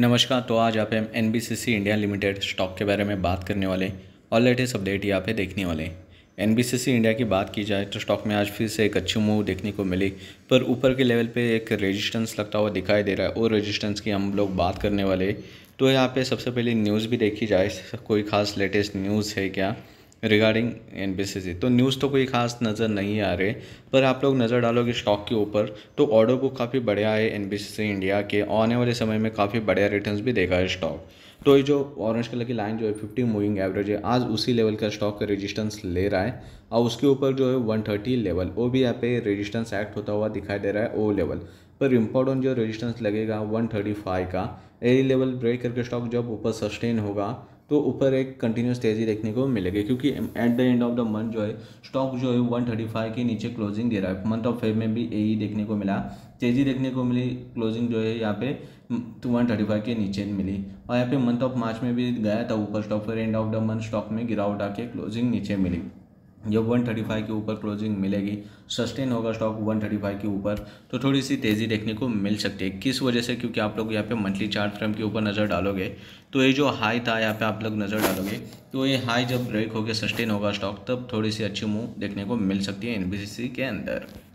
नमस्कार तो आज आप हम एन इंडिया लिमिटेड स्टॉक के बारे में बात करने वाले और लेटेस्ट अपडेट यहाँ पे देखने वाले एन इंडिया की बात की जाए तो स्टॉक में आज फिर से एक अच्छी मूव देखने को मिली पर ऊपर के लेवल पे एक रेजिस्टेंस लगता हुआ दिखाई दे रहा है और रेजिस्टेंस की हम लोग बात करने वाले तो यहाँ पे सबसे पहले न्यूज़ भी देखी जाए कोई खास लेटेस्ट न्यूज़ है क्या रिगार्डिंग एन तो न्यूज़ तो कोई ख़ास नज़र नहीं आ रहे पर आप लोग नज़र डालोगे स्टॉक के ऊपर तो ऑर्डर बुक काफ़ी बढ़िया है एन इंडिया के आने वाले समय में काफ़ी बढ़िया रिटर्न भी देगा है स्टॉक तो ये जो ऑरेंज कलर की लाइन जो है फिफ्टी मूविंग एवरेज है आज उसी लेवल का स्टॉक का रेजिस्टेंस ले रहा है और उसके ऊपर जो है वन थर्टी लेवल वो भी यहाँ पे रेजिस्टेंस एक्ट होता हुआ दिखाई दे रहा है ओ लेवल पर इम्पोर्टेंट जो रेजिस्टेंस लगेगा वन थर्टी फाइव का ए लेवल ब्रेक करके स्टॉक जब ऊपर सस्टेन होगा तो ऊपर एक कंटिन्यूस तेज़ी देखने को मिलेगी क्योंकि at the end of the month जो है स्टॉक जो है वन थर्टी फाइव के नीचे क्लोजिंग दे रहा है मंथ ऑफ फेब में भी यही e देखने को मिला तेज़ी देखने को मिली क्लोजिंग जो है यहाँ पे तो वन थर्टी फाइव के नीचे मिली और यहाँ पे मंथ ऑफ मार्च में भी गया था ऊपर स्टॉक फिर end of the month stock में गिरावट आके क्लोजिंग नीचे मिली जब 135 के ऊपर क्लोजिंग मिलेगी सस्टेन होगा स्टॉक 135 के ऊपर तो थोड़ी सी तेज़ी देखने को मिल सकती है किस वजह से क्योंकि आप लोग यहाँ पे मंथली चार्ट फ्रेम के ऊपर नज़र डालोगे तो ये जो हाई था यहाँ पे आप लोग नज़र डालोगे तो ये हाई जब ब्रेक होकर सस्टेन होगा स्टॉक तब थोड़ी सी अच्छी मूव देखने को मिल सकती है एन के अंदर